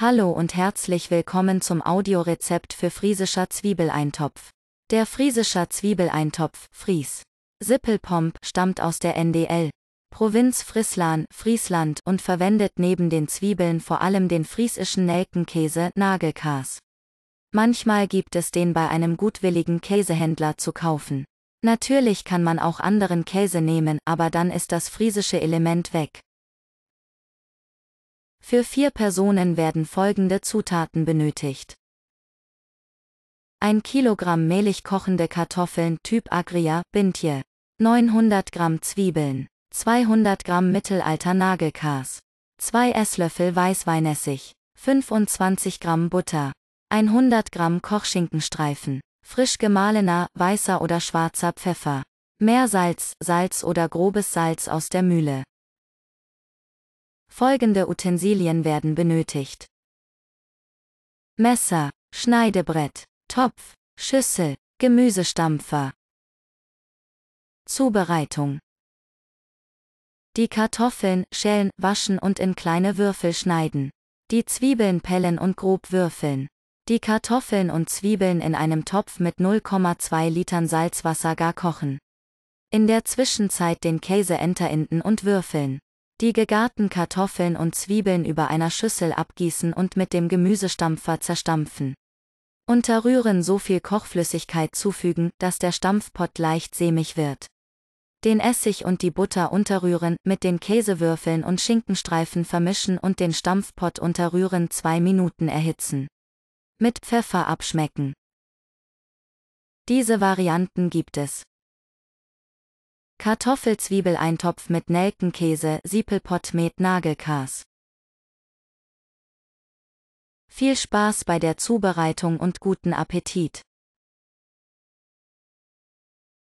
Hallo und herzlich willkommen zum Audiorezept für friesischer Zwiebeleintopf. Der friesischer Zwiebeleintopf, Fries. Sippelpomp, stammt aus der NDL. Provinz Frislan, Friesland und verwendet neben den Zwiebeln vor allem den friesischen Nelkenkäse, Nagelkas. Manchmal gibt es den bei einem gutwilligen Käsehändler zu kaufen. Natürlich kann man auch anderen Käse nehmen, aber dann ist das friesische Element weg. Für vier Personen werden folgende Zutaten benötigt. ein Kilogramm mehlig kochende Kartoffeln Typ Agria, Bintje. 900 Gramm Zwiebeln. 200 Gramm Mittelalter Nagelkars. 2 Esslöffel Weißweinessig. 25 Gramm Butter. 100 Gramm Kochschinkenstreifen. Frisch gemahlener, weißer oder schwarzer Pfeffer. Meersalz, Salz oder grobes Salz aus der Mühle. Folgende Utensilien werden benötigt. Messer, Schneidebrett, Topf, Schüssel, Gemüsestampfer. Zubereitung. Die Kartoffeln schälen, waschen und in kleine Würfel schneiden. Die Zwiebeln pellen und grob würfeln. Die Kartoffeln und Zwiebeln in einem Topf mit 0,2 Litern Salzwasser gar kochen. In der Zwischenzeit den Käse enterinden und würfeln. Die gegarten Kartoffeln und Zwiebeln über einer Schüssel abgießen und mit dem Gemüsestampfer zerstampfen. Unterrühren so viel Kochflüssigkeit zufügen, dass der Stampfpott leicht sämig wird. Den Essig und die Butter unterrühren, mit den Käsewürfeln und Schinkenstreifen vermischen und den Stampfpott unterrühren zwei Minuten erhitzen. Mit Pfeffer abschmecken. Diese Varianten gibt es. Kartoffelzwiebeleintopf mit Nelkenkäse, Siepelpott mit Nagelkas. Viel Spaß bei der Zubereitung und guten Appetit!